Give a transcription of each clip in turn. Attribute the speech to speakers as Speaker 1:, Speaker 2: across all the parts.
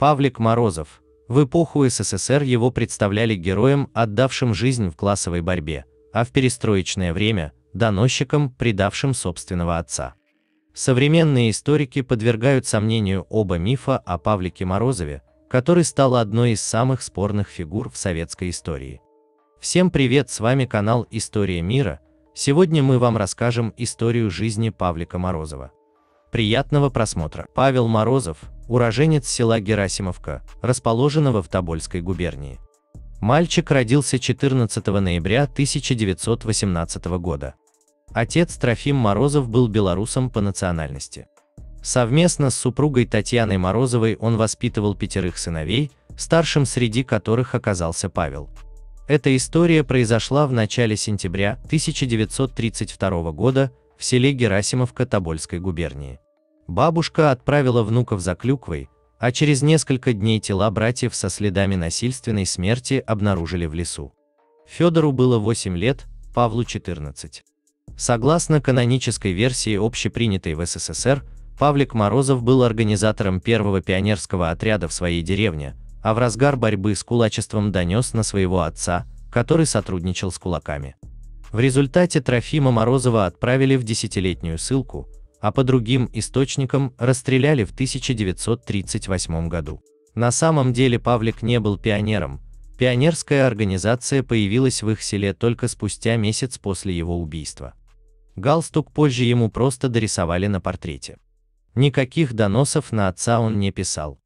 Speaker 1: Павлик Морозов. В эпоху СССР его представляли героем, отдавшим жизнь в классовой борьбе, а в перестроечное время – доносчиком, предавшим собственного отца. Современные историки подвергают сомнению оба мифа о Павлике Морозове, который стал одной из самых спорных фигур в советской истории. Всем привет, с вами канал «История мира», сегодня мы вам расскажем историю жизни Павлика Морозова. Приятного просмотра! Павел Морозов – уроженец села Герасимовка, расположенного в Тобольской губернии. Мальчик родился 14 ноября 1918 года. Отец Трофим Морозов был белорусом по национальности. Совместно с супругой Татьяной Морозовой он воспитывал пятерых сыновей, старшим среди которых оказался Павел. Эта история произошла в начале сентября 1932 года в селе Герасимовка Тобольской губернии. Бабушка отправила внуков за клюквой, а через несколько дней тела братьев со следами насильственной смерти обнаружили в лесу. Федору было 8 лет, Павлу 14. Согласно канонической версии, общепринятой в СССР, Павлик Морозов был организатором первого пионерского отряда в своей деревне, а в разгар борьбы с кулачеством донес на своего отца, который сотрудничал с кулаками. В результате Трофима Морозова отправили в десятилетнюю ссылку, а по другим источникам расстреляли в 1938 году. На самом деле Павлик не был пионером, пионерская организация появилась в их селе только спустя месяц после его убийства. Галстук позже ему просто дорисовали на портрете. Никаких доносов на отца он не писал.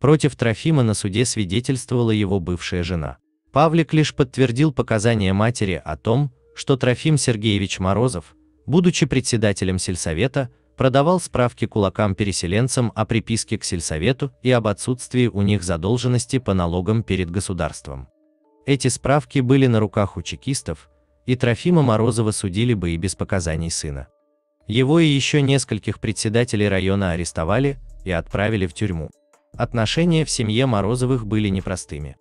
Speaker 1: Против Трофима на суде свидетельствовала его бывшая жена. Павлик лишь подтвердил показания матери о том, что Трофим Сергеевич Морозов, будучи председателем сельсовета, продавал справки кулакам-переселенцам о приписке к сельсовету и об отсутствии у них задолженности по налогам перед государством. Эти справки были на руках у чекистов, и Трофима Морозова судили бы и без показаний сына. Его и еще нескольких председателей района арестовали и отправили в тюрьму. Отношения в семье Морозовых были непростыми.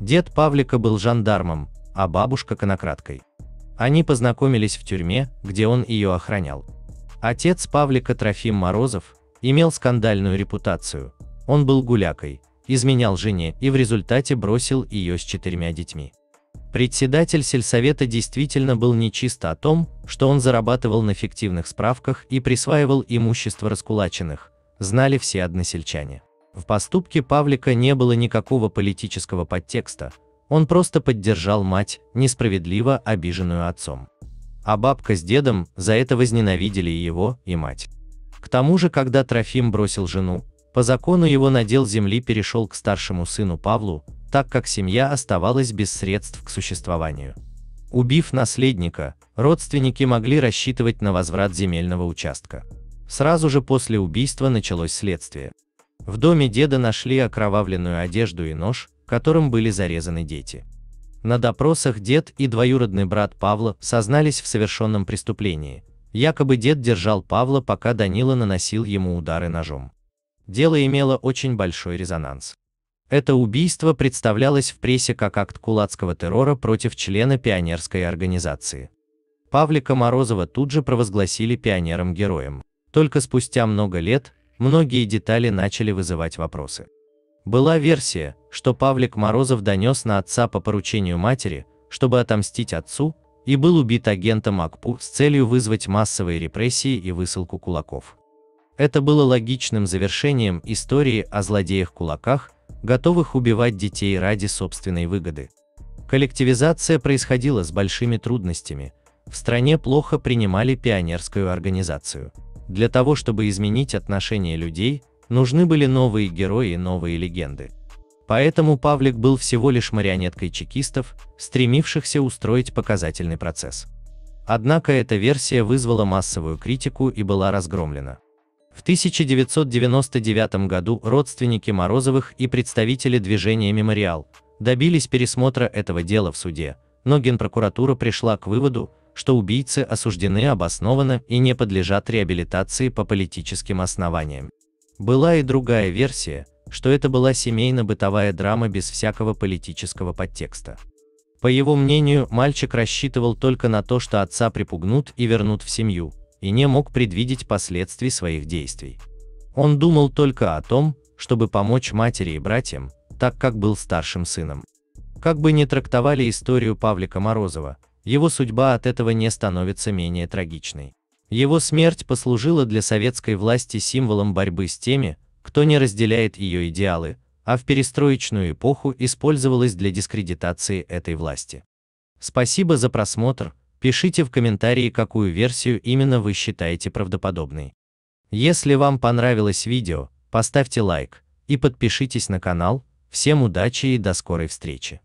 Speaker 1: Дед Павлика был жандармом, а бабушка – конократкой. Они познакомились в тюрьме, где он ее охранял. Отец Павлика Трофим Морозов имел скандальную репутацию. Он был гулякой, изменял жене и в результате бросил ее с четырьмя детьми. Председатель сельсовета действительно был нечисто о том, что он зарабатывал на фиктивных справках и присваивал имущество раскулаченных, знали все односельчане. В поступке Павлика не было никакого политического подтекста, он просто поддержал мать, несправедливо обиженную отцом. А бабка с дедом за это возненавидели и его, и мать. К тому же, когда Трофим бросил жену, по закону его надел земли перешел к старшему сыну Павлу, так как семья оставалась без средств к существованию. Убив наследника, родственники могли рассчитывать на возврат земельного участка. Сразу же после убийства началось следствие. В доме деда нашли окровавленную одежду и нож, которым были зарезаны дети. На допросах дед и двоюродный брат Павла сознались в совершенном преступлении. Якобы дед держал Павла, пока Данила наносил ему удары ножом. Дело имело очень большой резонанс. Это убийство представлялось в прессе как акт кулацкого террора против члена пионерской организации. Павлика Морозова тут же провозгласили пионером-героем. Только спустя много лет многие детали начали вызывать вопросы. Была версия, что Павлик Морозов донес на отца по поручению матери, чтобы отомстить отцу, и был убит агентом АКПУ с целью вызвать массовые репрессии и высылку кулаков. Это было логичным завершением истории о злодеях-кулаках, готовых убивать детей ради собственной выгоды. Коллективизация происходила с большими трудностями, в стране плохо принимали пионерскую организацию. Для того, чтобы изменить отношение людей, Нужны были новые герои и новые легенды. Поэтому Павлик был всего лишь марионеткой чекистов, стремившихся устроить показательный процесс. Однако эта версия вызвала массовую критику и была разгромлена. В 1999 году родственники Морозовых и представители движения «Мемориал» добились пересмотра этого дела в суде, но Генпрокуратура пришла к выводу, что убийцы осуждены обоснованно и не подлежат реабилитации по политическим основаниям. Была и другая версия, что это была семейно-бытовая драма без всякого политического подтекста. По его мнению, мальчик рассчитывал только на то, что отца припугнут и вернут в семью, и не мог предвидеть последствий своих действий. Он думал только о том, чтобы помочь матери и братьям, так как был старшим сыном. Как бы ни трактовали историю Павлика Морозова, его судьба от этого не становится менее трагичной. Его смерть послужила для советской власти символом борьбы с теми, кто не разделяет ее идеалы, а в перестроечную эпоху использовалась для дискредитации этой власти. Спасибо за просмотр, пишите в комментарии, какую версию именно вы считаете правдоподобной. Если вам понравилось видео, поставьте лайк и подпишитесь на канал. Всем удачи и до скорой встречи!